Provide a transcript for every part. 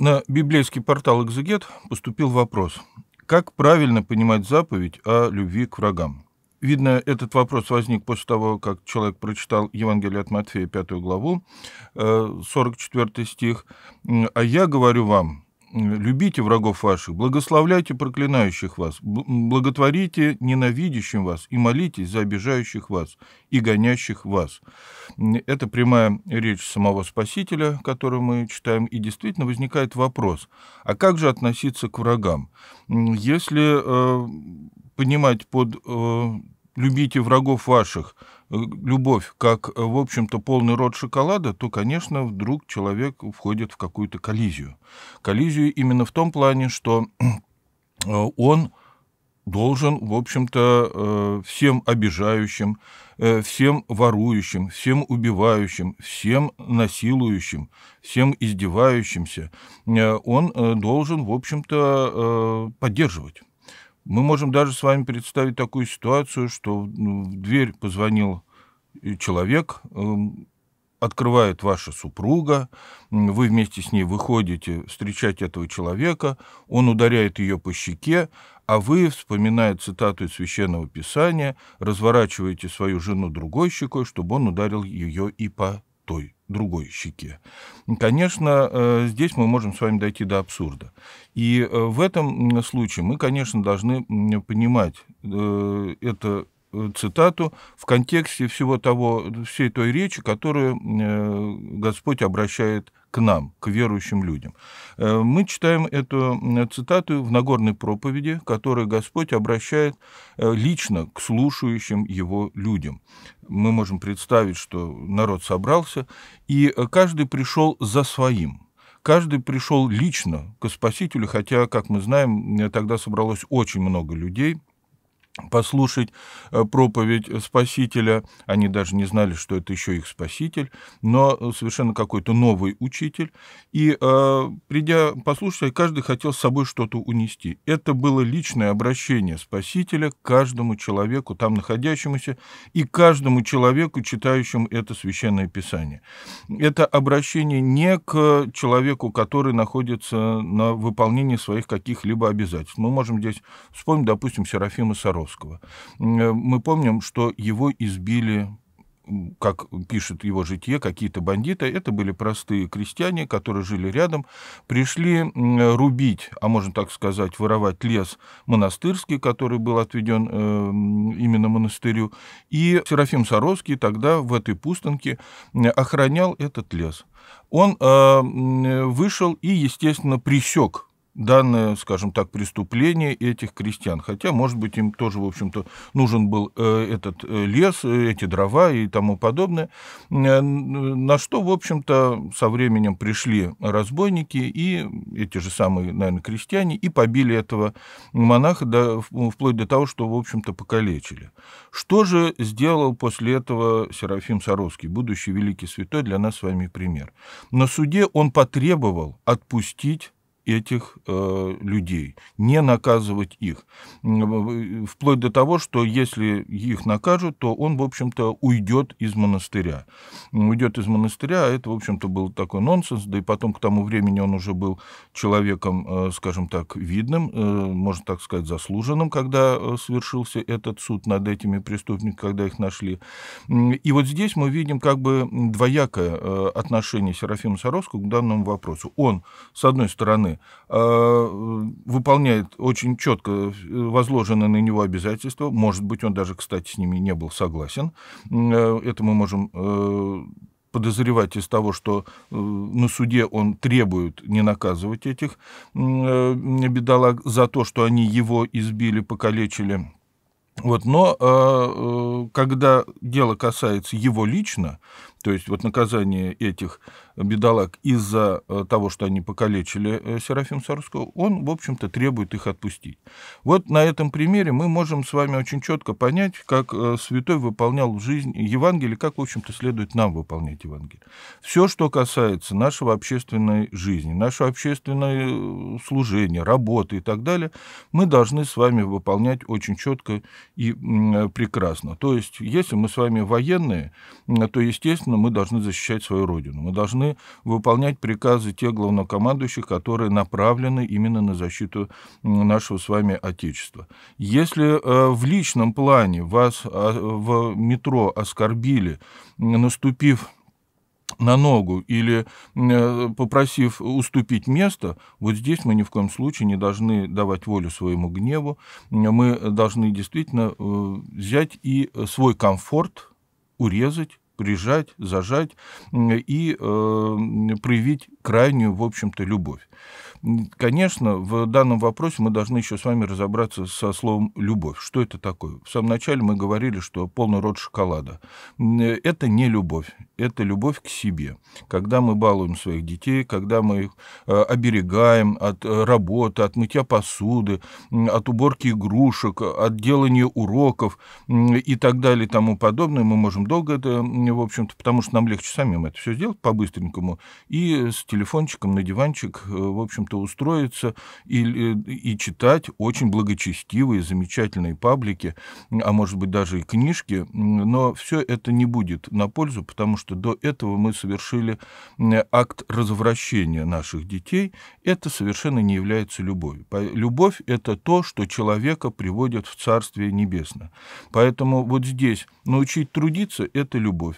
На библейский портал «Экзегет» поступил вопрос, как правильно понимать заповедь о любви к врагам? Видно, этот вопрос возник после того, как человек прочитал Евангелие от Матфея, пятую главу, 44 э, стих. «А я говорю вам, любите врагов ваших, благословляйте проклинающих вас, благотворите ненавидящим вас и молитесь за обижающих вас и гонящих вас. Это прямая речь самого Спасителя, которую мы читаем, и действительно возникает вопрос, а как же относиться к врагам? Если э, понимать под э, «любите врагов ваших», любовь как, э, в общем-то, полный рот шоколада, то, конечно, вдруг человек входит в какую-то коллизию. Коллизию именно в том плане, что э, он должен, в общем-то, э, всем обижающим, всем ворующим, всем убивающим, всем насилующим, всем издевающимся, он должен, в общем-то, поддерживать. Мы можем даже с вами представить такую ситуацию, что в ну, дверь позвонил э, человек, эм, открывает ваша супруга, вы вместе с ней выходите встречать этого человека, он ударяет ее по щеке, а вы, вспоминая цитату из Священного Писания, разворачиваете свою жену другой щекой, чтобы он ударил ее и по той другой щеке. Конечно, э, здесь мы можем с вами дойти до абсурда. И э, в этом случае мы, конечно, должны понимать э, это цитату в контексте всего того, всей той речи, которую э, Господь обращает к нам, к верующим людям. Э, мы читаем эту цитату в Нагорной проповеди, которую Господь обращает э, лично к слушающим его людям. Мы можем представить, что народ собрался, и каждый пришел за своим – каждый пришел лично к Спасителю, хотя, как мы знаем, тогда собралось очень много людей, послушать э, проповедь Спасителя. Они даже не знали, что это еще их Спаситель, но э, совершенно какой-то новый учитель. И э, придя послушать, каждый хотел с собой что-то унести. Это было личное обращение Спасителя к каждому человеку, там находящемуся, и каждому человеку, читающему это Священное Писание. Это обращение не к человеку, который находится на выполнении своих каких-либо обязательств. Мы можем здесь вспомнить, допустим, Серафима Саров. Жириновского. Э, мы помним, что его избили как пишет его житие, какие-то бандиты. Это были простые крестьяне, которые жили рядом. Пришли рубить, а можно так сказать, воровать лес монастырский, который был отведен э, именно монастырю. И Серафим Саровский тогда в этой пустынке охранял этот лес. Он э, вышел и, естественно, присек данное, скажем так, преступление этих крестьян. Хотя, может быть, им тоже, в общем-то, нужен был э, этот э, лес, э, эти дрова и тому подобное. На что, в общем-то, со временем пришли разбойники и эти же самые, наверное, крестьяне, и побили этого монаха до, ну, вплоть до того, что, в общем-то, покалечили. Что же сделал после этого Серафим Саровский, будущий великий святой, для нас с вами пример? На суде он потребовал отпустить этих э, людей, не наказывать их. Э, вплоть до того, что если их накажут, то он, в общем-то, уйдет из монастыря. Уйдет из монастыря, а это, в общем-то, был такой нонсенс, да и потом к тому времени он уже был человеком, э, скажем так, видным, э, можно так сказать, заслуженным, когда э, свершился этот суд над этими преступниками, когда их нашли. И вот здесь мы видим как бы двоякое э, отношение Серафима Саровского к данному вопросу. Он, с одной стороны, Э, выполняет очень четко э, возложенные на него обязательства. Может быть, он даже, кстати, с ними не был согласен. Э, это мы можем подозревать из того, что на суде он требует не наказывать этих бедолаг за то, что они его избили, покалечили. Вот, но э, когда дело касается его лично, то есть вот наказание этих бедолаг из-за э, того, что они покалечили э, Серафима Саровского, он, в общем-то, требует их отпустить. Вот на этом примере мы можем с вами очень четко понять, как э, святой выполнял в жизни Евангелие, как, в общем-то, следует нам выполнять Евангелие. Все, что касается нашего общественной жизни, нашего общественного служения, работы и так далее, мы должны с вами выполнять очень четко и прекрасно. То есть, если мы с вами военные, то, естественно, Следовательно, мы должны защищать свою Родину. Мы должны выполнять приказы тех главнокомандующих, которые направлены именно на защиту нашего с вами Отечества. Если э, в личном плане вас э, в метро оскорбили, наступив на ногу или э, попросив уступить место, вот здесь мы ни в коем случае не должны давать волю своему гневу. Мы должны действительно взять и свой комфорт урезать прижать, зажать и э, проявить крайнюю, в общем-то, любовь. Конечно, в данном вопросе мы должны еще с вами разобраться со словом «любовь». Что это такое? В самом начале мы говорили, что полный рот шоколада. Это не любовь, это любовь к себе. Когда мы балуем своих детей, когда мы их э, оберегаем от э, работы, от мытья посуды, от уборки игрушек, от делания уроков и так далее и тому подобное, мы можем долго это, в общем-то, потому что нам легче самим это все сделать по-быстренькому, и с телефончиком на диванчик, э, в общем чем-то устроиться и, э, и читать очень благочестивые, замечательные паблики, а может быть даже и книжки, но все это не будет на пользу, потому что до этого мы совершили акт развращения наших детей. Это совершенно не является любовью. Любовь — это то, что человека приводит в Царствие Небесное. Поэтому вот здесь научить трудиться — это любовь.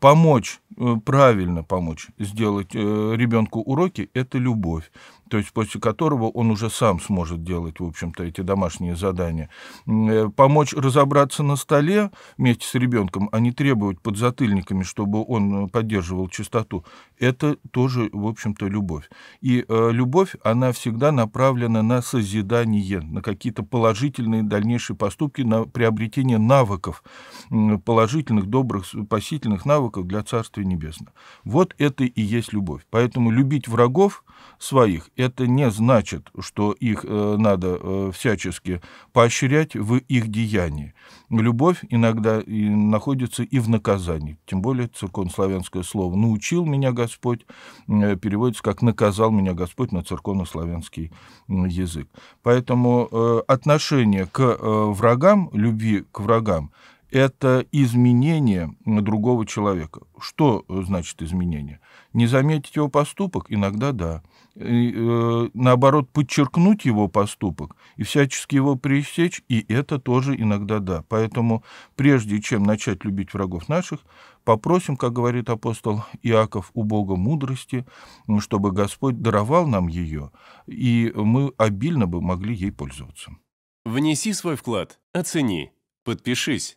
Помочь, э, правильно помочь сделать э, ребенку уроки — это любовь то есть после которого он уже сам сможет делать, в общем-то, эти домашние задания. Э, помочь разобраться на столе вместе с ребенком, а не требовать под подзатыльниками, чтобы он э, поддерживал чистоту, это тоже, в общем-то, любовь. И э, любовь, она всегда направлена на созидание, на какие-то положительные дальнейшие поступки, на приобретение навыков, положительных, добрых, спасительных навыков для Царствия Небесного. Вот это и есть любовь. Поэтому любить врагов своих. Это не значит, что их э, надо э, всячески поощрять в их деянии. Любовь иногда и находится и в наказании. Тем более церковнославянское слово «научил меня Господь» э, переводится как «наказал меня Господь» на церковнославянский язык. Поэтому э, отношение к э, врагам, любви к врагам, это изменение другого человека. Что э, значит изменение? Не заметить его поступок? Иногда да. И, э, наоборот, подчеркнуть его поступок и всячески его пресечь, и это тоже иногда да. Поэтому прежде чем начать любить врагов наших, попросим, как говорит апостол Иаков, у Бога мудрости, чтобы Господь даровал нам ее, и мы обильно бы могли ей пользоваться. Внеси свой вклад, оцени, подпишись